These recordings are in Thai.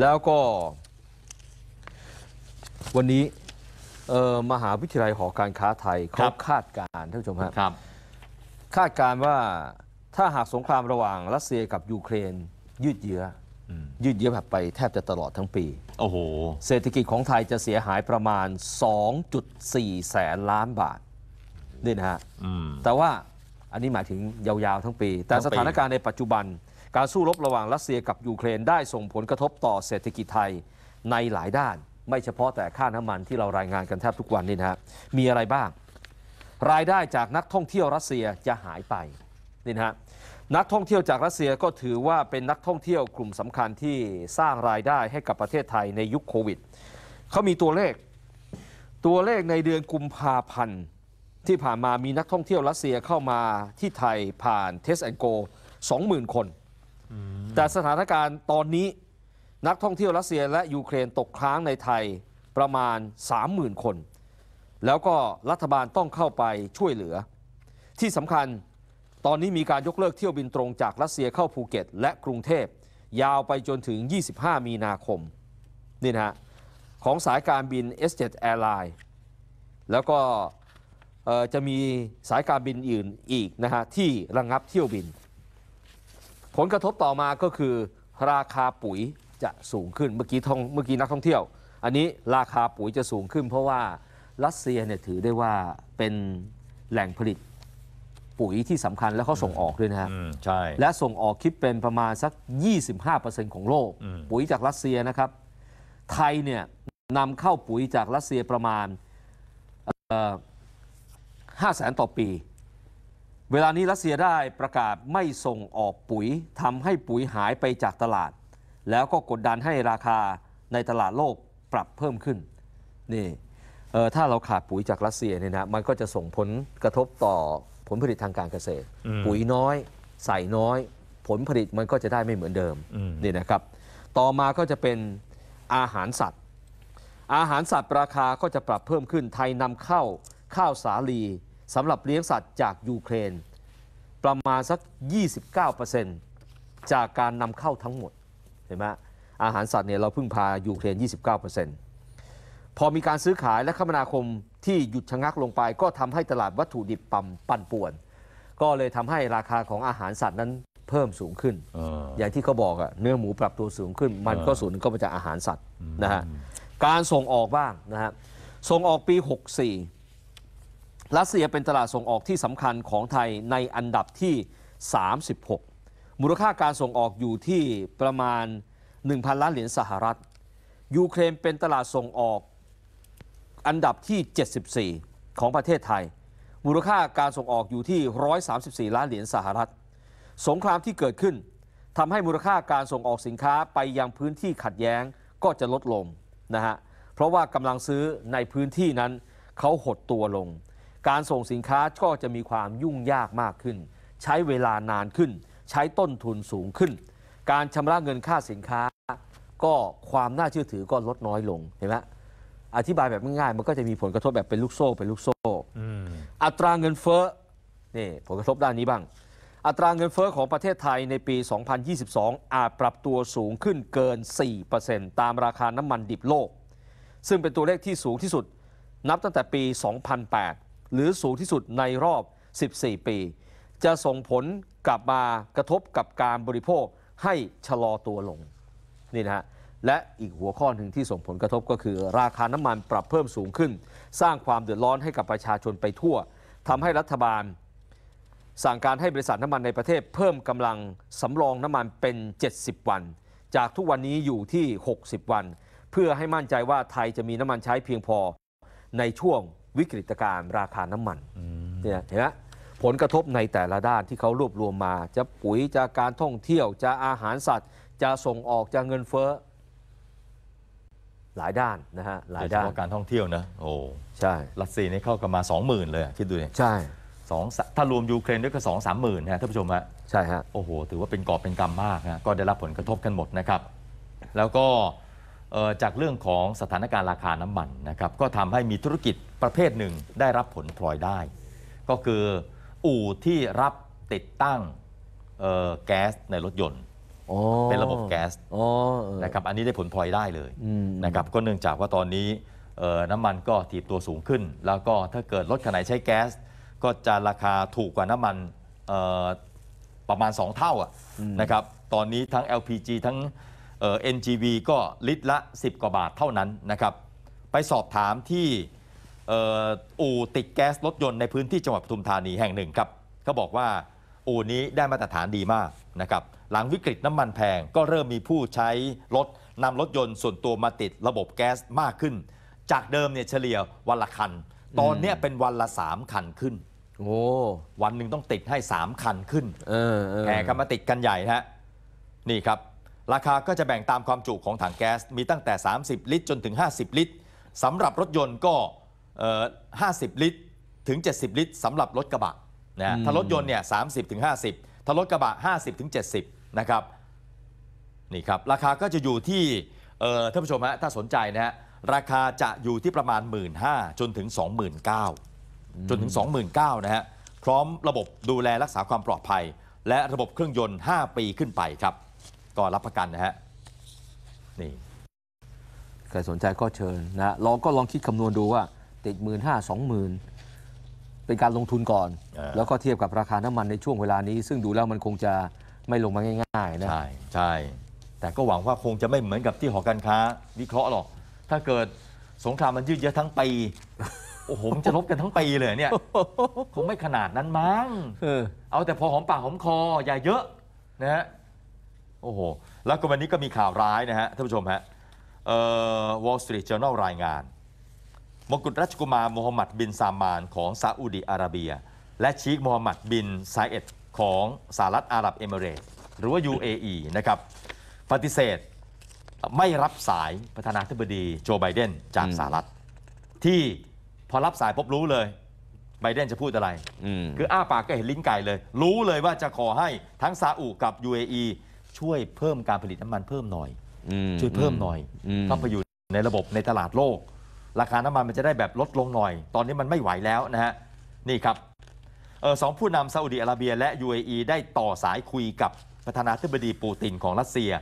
แล้วก็ วันนี้มหาวิทยาลัยหอการค้าไทยเขาคาดการท่านผู้ชมครับคาดการว่าถ้าหากสงครามระหว่างรัสเซียกับ ยูเครนยืดเยื้อยืดเยื้อแบบไป แทบจะตลอดทั้งปีโอ้โหเศรษฐกิจของไทย จะเสียหายประมาณ 2.4 แสนล้านบาท นี่นะฮะแต่ว่าอันนี้หมายถึงยาว ๆ ทั้งปี แต่สถานการณ์ในปัจจุบันการสู้รบระหว่างรัสเซียกับยูเครน ได้ส่งผลกระทบต่อเศรษฐกิจไทยในหลายด้าน ไม่เฉพาะแต่ค่าน้ำมันที่เรารายงานกันแทบทุกวันนี่นะฮะมีอะไรบ้าง รายได้จากนักท่องเที่ยวรัสเซียจะหายไปนี่นะฮะนักท่องเที่ยวจากรัสเซียก็ถือว่าเป็นนักท่องเที่ยวกลุ่มสำคัญที่สร้างรายได้ให้กับประเทศไทยในยุคโควิดเขามีตัวเลขตัวเลขในเดือนกุมภาพันธ์ที่ผ่านมามีนักท่องเที่ยวรัสเซียเข้ามาที่ไทยผ่านเทสแอนโก20,000คนแต่สถานการณ์ตอนนี้นักท่องเที่ยวรัสเซียและยูเครนตกค้างในไทยประมาณ 30,000 คน แล้วก็รัฐบาลต้องเข้าไปช่วยเหลือ ที่สำคัญตอนนี้มีการยกเลิกเที่ยวบินตรงจากรัสเซียเข้าภูเก็ตและกรุงเทพยาวไปจนถึง 25 มีนาคมนี่นะฮะของสายการบิน S7 Airline แล้วก็จะมีสายการบินอื่นอีกนะฮะที่ระงงับเที่ยวบินผลกระทบต่อมาก็คือ ราคาปุ๋ยจะสูงขึ้น เมื่อกี้ท่อง เมื่อกี้นักท่องเที่ยว อันนี้ราคาปุ๋ยจะสูงขึ้น เพราะว่ารัสเซียเนี่ยถือได้ว่าเป็นแหล่งผลิตปุ๋ยที่สำคัญแล้วเขาส่งออกด้วยนะครับใช่ และส่งออกคิดเป็นประมาณสัก 25%ของโลก ปุ๋ยจากรัสเซียนะครับ ไทยเนี่ยนำเข้าปุ๋ยจากรัสเซียประมาณ5แสนต่อปีเวลานี้รัสเซียได้ประกาศไม่ส่งออกปุ๋ยทำให้ปุ๋ยหายไปจากตลาด แล้วก็กดดันให้ราคาในตลาดโลกปรับเพิ่มขึ้นนี่ถ้าเราขาดปุ๋ยจากรัสเซียเนี่ยนะมันก็จะส่งผลกระทบต่อผลผลิตทางการเกษตร ปุ๋ยน้อย ใส่น้อย ผลผลิตมันก็จะได้ไม่เหมือนเดิมนี่นะครับ ต่อมาก็จะเป็นอาหารสัตว์ อาหารสัตว์ราคาก็จะปรับเพิ่มขึ้น ไทยนำเข้าข้าวสาลีสำหรับเลี้ยงสัตว์จากยูเครนประมาณสัก 29%จากการนำเข้าทั้งหมด เห็นไหมอาหารสัตว์เนี่ยเราพึ่งพายูเครน 29%พอมีการซื้อขายและคมนาคมที่หยุดชะงักลงไป ก็ทำให้ตลาดวัตถุดิบปั่มปั่นป่วน ก็เลยทำให้ราคาของอาหารสัตว์นั้นเพิ่มสูงขึ้นออย่างที่เขาบอกอะเนื้อหมูปรับตัวสูงขึ้น มันก็สูงก็มาจากอาหารสัตว์นะฮะการส่งออกบ้างนะฮะส่งออกปี 64รัสเซียเป็นตลาดส่งออกที่สำคัญของไทยในอันดับที่ 36 มูลค่าการส่งออกอยู่ที่ประมาณ 1,000 ล้านเหรียญสหรัฐ ยูเครนเป็นตลาดส่งออกอันดับที่ 74 ของประเทศไทย มูลค่าการส่งออกอยู่ที่ 134 ล้านเหรียญสหรัฐ สงครามที่เกิดขึ้นทำให้มูลค่าการส่งออกสินค้าไปยังพื้นที่ขัดแย้งก็จะลดลงนะฮะ เพราะว่ากำลังซื้อในพื้นที่นั้นเขาหดตัวลงการส่งสินค้าก็จะมีความยุ่งยากมากขึ้น ใช้เวลานานขึ้น ใช้ต้นทุนสูงขึ้น การชำระเงินค่าสินค้าก็ความน่าเชื่อถือก็ลดน้อยลง เห็นไหมอธิบายแบบง่ายๆ มันก็จะมีผลกระทบแบบเป็นลูกโซ่เป็นลูกโซ่อัตราเงินเฟ้อ นี่ผลกระทบด้านนี้บ้าง อัตราเงินเฟ้อของประเทศไทยในปี 2022 อาจปรับตัวสูงขึ้นเกิน4%ตามราคาน้ำมันดิบโลก ซึ่งเป็นตัวเลขที่สูงที่สุด นับตั้งแต่ปี 2008หรือสูงที่สุดในรอบ 14 ปี จะส่งผลกลับมากระทบกับการบริโภคให้ชะลอตัวลงนี่นะฮะ และอีกหัวข้อหนึ่งที่ส่งผลกระทบก็คือราคาน้ำมันปรับเพิ่มสูงขึ้น สร้างความเดือดร้อนให้กับประชาชนไปทั่วทำให้รัฐบาลสั่งการให้บริษัทน้ำมันในประเทศเพิ่มกำลังสำรองน้ำมันเป็น 70 วัน จากทุกวันนี้อยู่ที่ 60 วัน เพื่อให้มั่นใจว่าไทยจะมีน้ำมันใช้เพียงพอในช่วงวิกฤตการณ์ราคาน้ำมันเนี่ยเห็นไหมผลกระทบในแต่ละด้านที่เขารวบรวมมา จะปุ๋ยจะการท่องเที่ยวจะอาหารสัตว์ จะส่งออกจะเงินเฟ้อหลายด้านนะฮะหลายด้านพาะการท่องเที่ยวนะโอ้ใช่รัสเซียนี่เข้ากันมา 20,000 เลยคิดดูเนี่ยใช่สองถ้ารวมยูเครนด้วยก็สองสามหมื่นนะท่านผู้ชมฮะใช่ฮะโอ้โหถือว่าเป็นกอบเป็นกรรมมากนะก็ได้รับผลกระทบกันหมดนะครับ แล้วก็จากเรื่องของสถานการณ์ราคาน้ำมันนะครับก็ทำให้มีธุรกิจประเภทหนึ่งได้รับผลพลอยได้ ก็คืออู่ที่รับติดตั้งแก๊สในรถยนต์เป็นระบบแก๊สนะครับอันนี้ได้ผลพลอยได้เลยนะครับก็เนื่องจากว่าตอนนี้น้ำมันก็ถีบตัวสูงขึ้น แล้วก็ถ้าเกิดรถขนาดใช้แก๊สก็จะราคาถูกกว่าน้ำมันประมาณ 2 เท่านะครับตอนนี้ทั้ง LPG ทั้งเอ่อ NGV ก็ลิตรละ 10 กว่าบาทเท่านั้นนะครับ ไปสอบถามที่เอ่ออู่ติดแก๊สรถยนต์ในพื้นที่จังหวัดปทุมธานีแห่งหนึ่งครับ เขาบอกว่าอู่นี้ได้มาตรฐานดีมากนะครับ หลังวิกฤตน้ำมันแพงก็เริ่มมีผู้ใช้ รถนำรถยนต์ส่วนตัวมาติดระบบแก๊สมากขึ้น จากเดิมเนี่ยเฉลี่ยวันละคัน ตอนนี้เป็นวันละ 3 คันขึ้น โอ้วันหนึ่งต้องติดให้ 3 คันขึ้นแห่กันมาติดกันใหญ่นฮะนี่ครับราคาก็จะแบ่งตามความจุของถังแก๊ส มีตั้งแต่ 30 ลิตรจนถึง 50 ลิตรสำหรับรถยนต์ก็50 ลิตรถึง 70 ลิตรสำหรับรถกระบะนะถ้ารถยนต์เนี่ย30ถึง50ถ้ารถกระบะ50ถึง70นะครับนี่ครับราคาก็จะอยู่ที่ท่านผู้ชมฮะถ้าสนใจนะฮะราคาจะอยู่ที่ประมาณ 1 5ื่นจนถึง29,000จนถึง29,000นะฮะพร้อมระบบดูแลรักษาความปลอดภัย และระบบเครื่องยนต์ 5 ปีขึ้นไปครับก็รับประกันนะฮะ นี่ใครสนใจก็เชิญนะลองก็ลองคิดคำนวณดูว่าติดหมื่นห้าสองหมื่นเป็นการลงทุนก่อน แล้วก็เทียบกับราคาน้ำมันในช่วงเวลานี้ ซึ่งดูแล้วมันคงจะไม่ลงมาง่ายๆนะใช่ใช่แต่ก็หวังว่าคงจะไม่เหมือนกับที่หอการค้าวิเคราะห์หรอก ถ้าเกิดสงครามมันยืดเยื้อทั้งปีโอ้โหมันจะลบกันทั้งปีเลยเนี่ยคงไม่ขนาดนั้นมั้งเอาแต่พอหอมปากหอมคออย่าเยอะนะฮะโอ้โห แล้วก็วันนี้ก็มีข่าวร้ายนะฮะ ท่านผู้ชมฮะวอลสตรีทเจอร์นอลรายงาน มกุฎราชกุมารมูฮัมหมัดบินซามานของซาอุดีอาระเบีย และชีคมูฮัมหมัดบินไซเอตของสหรัฐอาหรับเอมิเรตหรือว่า UAE นะครับปฏิเสธไม่รับสายประธานาธิบดีโจไบเดนจากสหรัฐ ที่พอรับสายพบรู้เลยไบเดนจะพูดอะไรคืออ้าปากก็เห็นลิ้นไก่เลยรู้เลยว่าจะขอให้ทั้งซาอุกับ UAE ช่วยเพิ่มการผลิตน้ำมันเพิ่มหน่อยช่วยเพิ่มหน่อยเข้าไปอยู่ในระบบในตลาดโลก ราคาน้ำมันมันจะได้แบบลดลงหน่อย ตอนนี้มันไม่ไหวแล้วนะฮะ นี่ครับออสองผู้นำซาอุดีอาระเบีย และ UAE ได้ต่อสายคุยกับประธานาธิบดีปูตินของรัสเซีย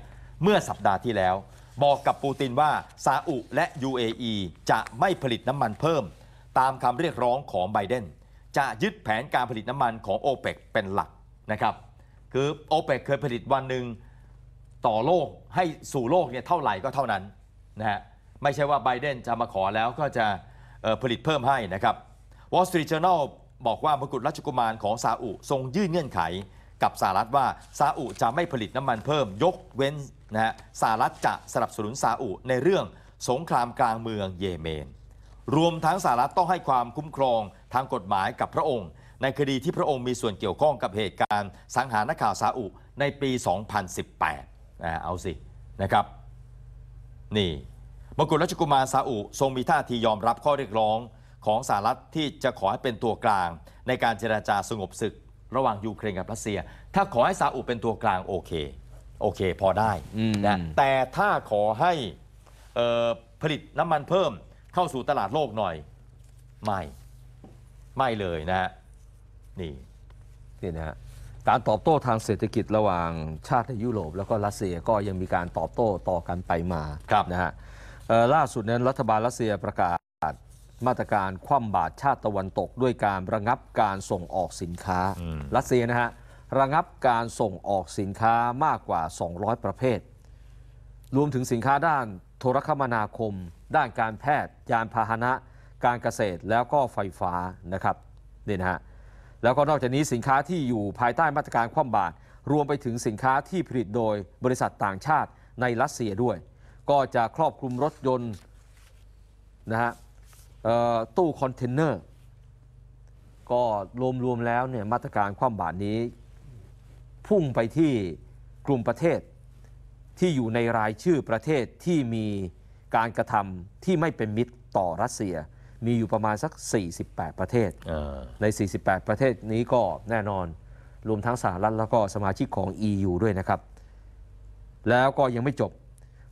เมื่อสัปดาห์ที่แล้ว บอกกับปูตินว่าซาอุ และ UAE จะไม่ผลิตน้ำมันเพิ่ม ตามคำเรียกร้องของไบเดนจะยึดแผนการผลิตน้ำมันของโอเปกเป็นหลักนะครับคือโอเปกเคยผลิตวันหนึ่งต่อโลกให้สู่โลกเนี่ยเท่าไหร่ก็เท่านั้นนะฮะไม่ใช่ว่าไบเดนจะมาขอแล้วก็จะผลิตเพิ่มให้นะครับวอลสตรีเ t j o u r n a บอกว่ามกุฎราชกุมารของซาอุ ทรงยื่นเงื่อนไขกับสหรัฐว่าซาอุ จะไม่ผลิตน้ำมันเพิ่มยกเว้นนะฮะสหรัฐจะสนับสนุนซาอุ ในเรื่องสงครามกลางเมืองเยเมน รวมทั้งสหรัฐต้องให้ความคุ้มครองทางกฎหมายกับพระองค์ในคดีที่พระองค์มีส่วนเกี่ยวข้องกับเหตุการณ์สังหารนักข่าวซาอุในปี 2018นะเอาสิ นะครับ นี่ มกุฎราชกุมารซาอุทรงมีท่าทียอมรับข้อเรียกร้องของสหรัฐที่จะขอให้เป็นตัวกลาง ในการเจราจาสงบศึก ระหว่างยูเครนกับรัสเซีย ถ้าขอให้ซาอุเป็นตัวกลางโอเค โอเคพอได้นะแต่ถ้าขอให้ผลิตน้ำมันเพิ่มเข้าสู่ตลาดโลกหน่อย ไม่ ไม่เลยนะฮะนี่นี่นะฮะการตอบโต้ทางเศรษฐกิจระหว่างชาติในยุโรปแล้วก็รัสเซียก็ยังมีการตอบโต้ต่อกันไปมาครับนะฮะล่าสุดนั้นรัฐบาลรัสเซียประกาศมาตรการคว่ำบาตรชาติตะวันตกด้วยการระงับการส่งออกสินค้า รัสเซียนะฮะระงับการส่งออกสินค้ามากกว่า 200 ประเภทรวมถึงสินค้าด้านโทรคมนาคม ด้านการแพทย์ ยานพาหนะการเกษตรแล้วก็ไฟฟ้านะครับนี่นะฮะแล้วก็นอกจากนี้สินค้าที่อยู่ภายใต้มาตรการคว่ำบาตรรวมไปถึงสินค้าที่ผลิตโดยบริษัทต่างชาติในรัสเซียด้วย ก็จะครอบคลุมรถยนต์นะฮะตู้คอนเทนเนอร์ก็รวมๆแล้วเนี่ยมาตรการคว่ำบาตรนี้ พุ่งไปที่กลุ่มประเทศ ที่อยู่ในรายชื่อประเทศที่มีการกระทำที่ไม่เป็นมิตรต่อรัสเซียมีอยู่ประมาณสัก 48 ประเทศ ใน 48 ประเทศนี้ก็แน่นอน รวมทั้งสหรัฐแล้วก็สมาชิกของ EU ด้วยนะครับ แล้วก็ยังไม่จบ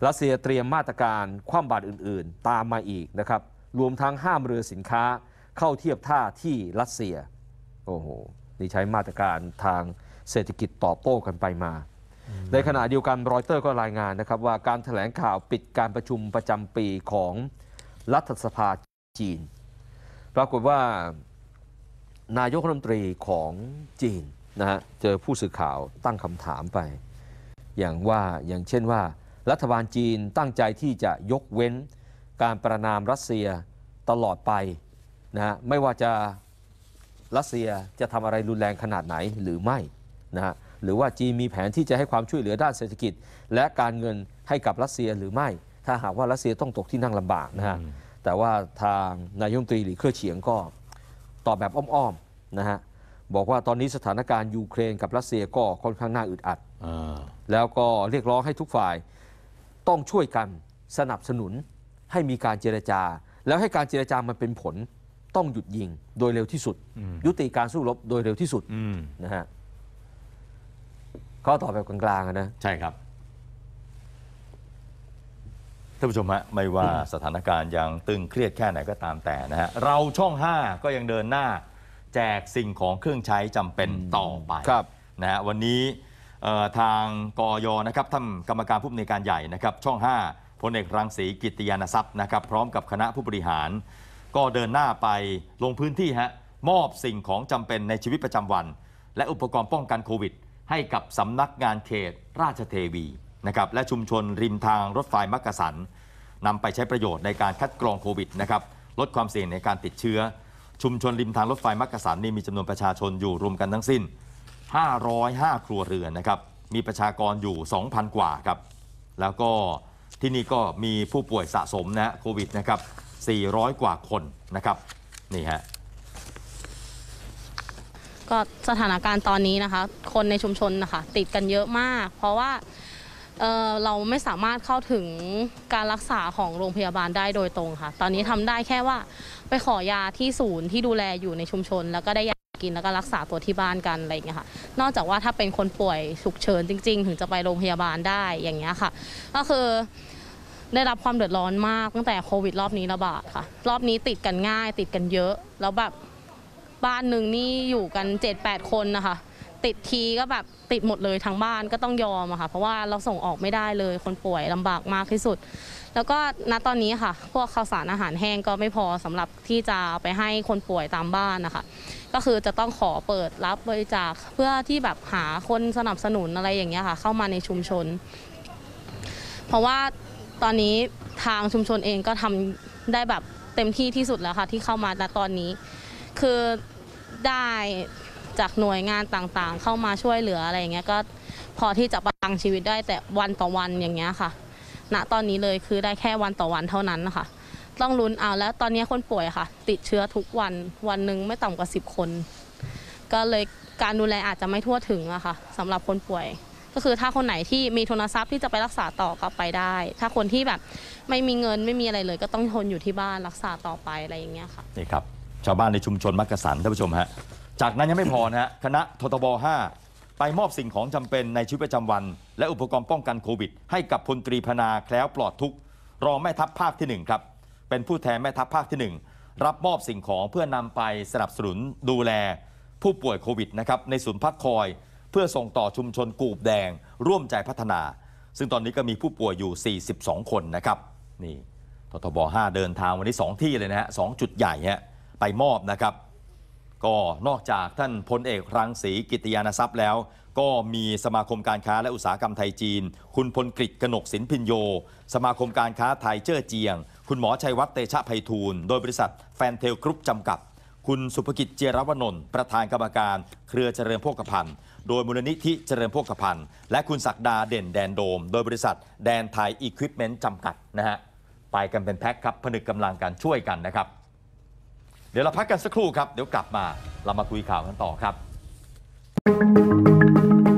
รัสเซียเตรียมมาตรการคว่ำบาตรอื่นๆตามมาอีกนะครับ รวมทั้งห้ามเรือสินค้าเข้าเทียบท่าที่รัสเซีย โอ้โห นี่ใช้มาตรการทางเศรษฐกิจตอบโต้กันไปมา ในขณะเดียวกันรอยเตอร์ก็รายงานนะครับว่าการถแถลงข่าวปิดการประชุมประจำปีของรัฐสภาจีนปรากฏว่านายกรัฐมนตรีของจีนนะฮะเจอผู้สื่อข่าวตั้งคำถามไป อย่างว่าอย่างเช่นว่ารัฐบาลจีนตั้งใจที่จะยกเว้นการประนามรัสเซียตลอดไปนะฮะไม่ว่าจะรัสเซียจะทำอะไรรุนแรงขนาดไหนหรือไม่นะฮะหรือว่าจีนมีแผนที่จะให้ความช่วยเหลือด้านเศรษฐกิจ และการเงินให้กับรัสเซียหรือไม่ ถ้าหากว่ารัสเซียต้องตกที่นั่งลำบากนะฮะแต่ว่าทางนายยงตรีหรือเครือเฉียงก็ตอบแบบอ้อม ๆ นะฮะ บอกว่าตอนนี้สถานการณ์ยูเครนกับรัสเซียก็ค่อนข้างน่าอึดอัดแล้วก็เรียกร้องให้ทุกฝ่ายต้องช่วยกันสนับสนุนให้มีการเจรจา แล้วให้การเจรจามันเป็นผลต้องหยุดยิง โดยเร็วที่สุด ยุติการสู้รบโดยเร็วที่สุดนะฮะก็ตอบแบบกลางๆนะใช่ครับท่านผู้ชมฮะไม่ว่าสถานการณ์ ยังตึงเครียดแค่ไหนก็ตามแต่ นะฮะเราช่อง 5 ก็ยังเดินหน้าแจกสิ่งของเครื่องใช้จำเป็นต่อไปครับนะฮะวันนี้ทางกอยนะครับท่านกรรมการผู้อำนวยการใหญ่นะครับ ช่อง 5 พลเอกรังสีกิติยานทรัพย์นะครับพร้อมกับคณะผู้บริหาร ก็เดินหน้าไปลงพื้นที่ฮะมอบสิ่งของจำเป็นในชีวิตประจำวัน และอุปกรณ์ป้องกันโควิด ให้กับสำนักงานเขตราชเทวีนะครับและชุมชนริมทางรถไฟมักกะสันนำไปใช้ประโยชน์ในการคัดกรองโควิดนะครับลดความเสี่ยงในการติดเชื้อ ชุมชนริมทางรถไฟมักกะสันนี่มีจำนวนประชาชนอยู่รวมกันทั้งสิ้น 505 ครัวเรือนนะครับมีประชากรอยู่ 2,000 กว่าครับแล้วก็ที่นี่ก็มีผู้ป่วยสะสมนะโควิดนะครับ 400 กว่าคนนะครับนี่ฮะก็สถานการณ์ตอนนี้นะคะ คนในชุมชนนะคะติดกันเยอะมาก เพราะว่าเเราไม่สามารถเข้าถึงการรักษาของโรงพยาบาลได้โดยตรงค่ะ ตอนนี้ทำได้แค่ว่าไปขอยาที่ศูนย์ที่ดูแลอยู่ในชุมชน แล้วก็ได้ยากินแล้วก็รักษาตัวที่บ้านกันอะไรอย่างเงี้ยค่ะ นอกจากว่าถ้าเป็นคนป่วยฉุกเฉินจริง ๆ ถึงจะไปโรงพยาบาลได้อย่างเงี้ยค่ะ ก็คือได้รับความเดือดร้อนมากตั้งแต่โควิดรอบนี้ระบาดค่ะ รอบนี้ติดกันง่ายติดกันเยอะแล้วแบบบ้านหนึ่งนี่อยู่กัน7-8คนนะคะติดทีก็แบบติดหมดเลยทั้งบ้านก็ต้องยอมอะค่ะเพราะว่าเราส่งออกไม่ได้เลยคนป่วยลำบากมากที่สุด แล้วก็ณตอนนี้ค่ะพวกข้าวสารอาหารแห้งก็ไม่พอสำหรับที่จะไปให้คนป่วยตามบ้านนะคะก็คือจะต้องขอเปิดรับบริจาคเพื่อที่แบบหาคนสนับสนุนอะไรอย่างเงี้ยค่ะเข้ามาในชุมชน เพราะว่าตอนนี้ทางชุมชนเองก็ทำได้แบบเต็มที่ที่สุดแล้วค่ะที่เข้ามาณตอนนี้ คือได้จากหน่วยงานต่างๆ เข้ามาช่วยเหลืออะไรอย่างเงี้ยก็พอที่จะประทังชีวิตได้แต่วันต่อวันอย่างเงี้ยค่ะ ณตอนนี้เลยคือได้แค่วันต่อวันเท่านั้นนะคะต้องลุ้นเอาแล้ว ตอนนี้คนป่วยค่ะ ติดเชื้อทุกวันวันหนึ่งไม่ต่ำกว่า 10 คน ก็เลยการดูแลอาจจะไม่ทั่วถึงอะค่ะสำหรับคนป่วย ก็คือถ้าคนไหนที่มีทุนทรัพย์ที่จะไปรักษาต่อก็ไปได้ ถ้าคนที่แบบไม่มีเงินไม่มีอะไรเลย ก็ต้องทนอยู่ที่บ้านรักษาต่อไปอะไรอย่างเงี้ยค่ะนี่ครับ ชาวบ้านในชุมชนมักกะสันท่านผู้ชมฮะจากนั้นยังไม่พอนะฮะคณะททบ 5 ไปมอบสิ่งของจำเป็นในชีวิตประจำวัน และอุปกรณ์ป้องกันโควิด ให้กับพลตรีพนา แคล้วปลอดทุกรองแม่ทัพภาคทีหนึ่1 ครับ เป็นผู้แทนแม่ทัพภาคที่ 1 รับมอบสิ่งของเพื่อนำไปสนับสนุนดูแล ผู้ป่วยโควิดนะครับในศูนย์พักคอย เพื่อส่งต่อชุมชนกูบแดง ร่วมใจพัฒนา ซึ่งตอนนี้ก็มีผู้ป่วยอยู่ 42 คนนะครับ นี่ททบ 5 เดินทางวันนี้2ที่เลยนะฮะสองจุดใหญ่ฮะไปมอบนะครับก็นอกจากท่านพลเอกรังสีกิติยานทรัพย์แล้ว ก็มีสมาคมการค้าและอุตสาหกรรมไทยจีน คุณพลกฤษกนกสินพินโย สมาคมการค้าไทยเจ้อเจียง คุณหมอชัยวัฒน์เตชะไพฑูรย์โดยบริษัทแฟนเทลกรุ๊ปจำกัด คุณสุภกิจเจรวนนท์ประธานกรรมการเครือเจริญโภคภัณฑ์ โดยมูลนิธิเจริญโภคภัณฑ์และคุณศักดาเด่นแดนโดมโดยบริษัทแดนไทยอีควิปเมนต์จำกัดนะฮะไปกันเป็นแพ็คครับผนึกกำลังกันช่วยกันนะครับเดี๋ยวเราพักกันสักครู่ครับ เดี๋ยวกลับมาเรามาคุยข่าวกันต่อครับ